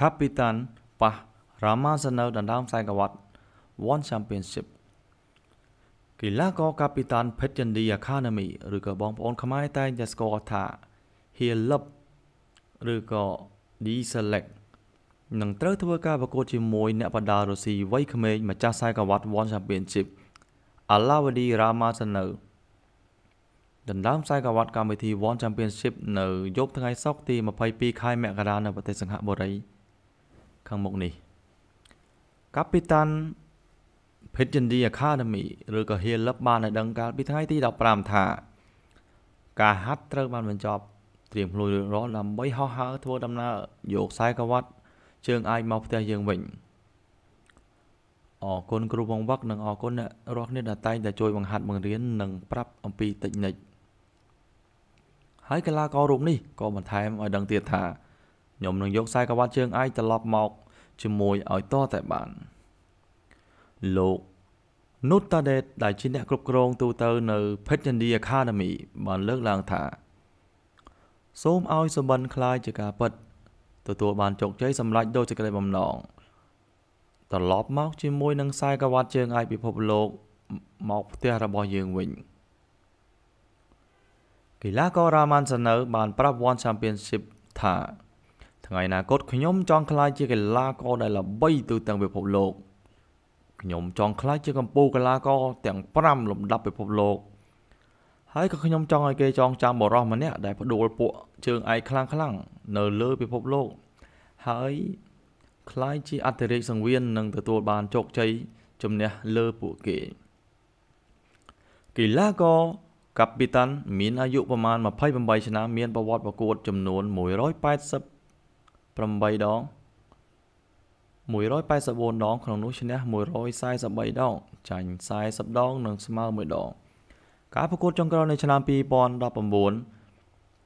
Kapitan ប៉ះ Ramazan នៅដណ្ដើមខ្សែក្រវ៉ាត់ One Championship កីឡាករ Kapitan Petjandi Academy ឬក៏បងប្អូនខ្មែរតែងតែស្គាល់ថា Hilip ឬក៏ Deselect នឹងត្រូវធ្វើការប្រកួតជាមួយអ្នកបណ្ដារុស្ស៊ីវ័យក្មេងម្ចាស់ខ្សែក្រវ៉ាត់ One Championship Alavadi Ramazano ដណ្ដើមខ្សែក្រវ៉ាត់កម្មវិធី One Championship នៅយប់ថ្ងៃសុក្រទី22ខែមករានៅប្រទេសសិង្ហបុរី។ខាងមុខនេះ Capitan Pigeonry Academy ឬក៏ Hillup បានឲ្យដឹងកាលពីថ្ងៃទី15ថាការហាត់ត្រូវបានបញ្ចប់ត្រៀមខ្លួនរួចរាល់ដើម្បីហោះហើរធ្វើដំណើរយកខ្សែក្រវ៉ាត់ជើងអាចមកផ្ទះយើងវិញអរគុណគ្រូបង្វឹកនិងអរគុណអ្នករាល់គ្នាដែលតែងតែជួយបង្ហាត់បង្រៀននិងប្រាប់អំពីតិចនិចហើយកីឡាកររូបនេះក៏បន្ថែមឲ្យដឹងទៀតថាខ្ញុំនឹងយកខ្សែក្រវ៉ាត់ជើងឯងត្រឡប់មកជាមួយឲ្យតតែបានលោក Nutadate ដែលជាអ្នកគ្រប់គ្រងទូទៅនៅ Petnandi Academy បាន លើកឡើងថាសូមឲ្យសុបិនคลายជាការពិតទទួលបានជោគជ័យសម្រាប់ដូចសេចក្តីបំណងត្រឡប់មកជាមួយនឹងខ្សែក្រវ៉ាត់ ជើងឯកពិភពលោក មកផ្ទះរបស់យើងវិញ កីឡាកររ៉ាម៉ាន់សានៅបានប្រាប់ One Championship ថាថ្ងៃអនាគតខ្ញុំចង់ក្លាយជាកីឡាករដែលល្បីទូទាំងពិភពលោកខ្ញុំចង់ក្លាយជាកម្ពុជាកីឡាករទាំង5លំដាប់ពិភពលោក ហើយក៏ខ្ញុំចង់ឲ្យគេចងចាំបរិសម្នាក់ដែលផ្ដួលពួកជើងឯកខ្លាំងខ្លាំងនៅលើពិភពលោកហើយក្លាយជាអធិរាជសង្វៀននឹងទទួលបានជោគជ័យជំនះលើពួកគេកីឡាករកាពីតាន់មានអាយុប្រមាណ28ឆ្នាំមានប្រវត្តិប្រកួតចំនួន180 8ដង184ដងក្នុងនោះឈ្នះ143ដងចាញ់40ដងនិងស្មើ1ដង ការប្រកួតចុងក្រោយនៅឆ្នាំ2019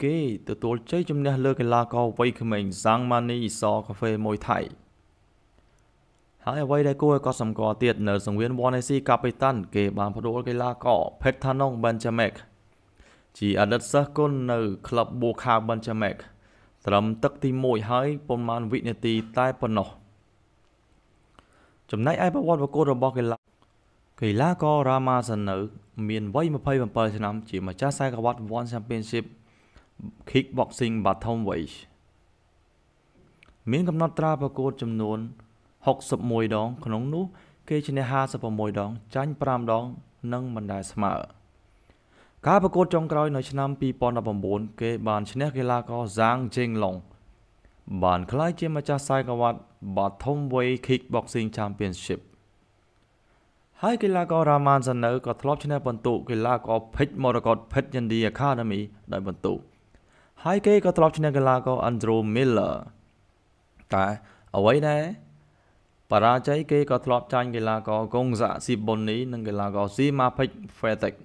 គេទទួលជ័យជំនះលើកីឡាករវ័យក្មេង សាំងម៉ានីអ៊ីសកាហ្វេមួយថៃហើយអ្វីដែលគួរឲ្យកត់សម្គាល់ទៀតនៅសង្វៀន 1AC កាពីតាន់គេ បានផ្ដួលកីឡាករ Pethanong Benjamek ជាអតីតសិស្សគុណនៅក្លឹប Boca Benjamek ត្រឹមទឹកទី1ហើយប្រមាណវិនាទីតែប៉ុណ្ណោះចំណែកឯប្រវត្តិបុគ្គលរបស់កីឡាកីឡាកររ៉ាម៉ាសានៅមានវ័យ27ឆ្នាំ ជាម្ចាស់ខ្សែក្រវ៉ាត់ One Championship Kickboxing Bantamweight មាន កំណត់ត្រាប្រកួតចំនួន61ដងក្នុងនោះ គេឈ្នះ56ដងចាញ់5ដង និងបណ្ដាស្មើ។ការប្រកួតចុងក្រោយនៅឆ្នាំ2019គេបានឈ្នះកីឡាករ Zhang Jinglong បានក្លាយជាម្ចាស់ខ្សែក្រវ៉ាត់ Bantamweight Kickboxing Championship ហើយកីឡាករ Rahman Sanau ក៏ធ្លាប់ឈ្នះពិន្ទុកីឡាករ Pitch Morakot Pitch Yandi Academy ដោយពិន្ទុហើយគេក៏ធ្លាប់ឈ្នះកីឡាករ Andrew Miller តែអ្វីដែរបរាជ័យគេក៏ធ្លាប់ចាញ់កីឡាករ Gongza Siboney និងកីឡាករ Sima Pitch Fetek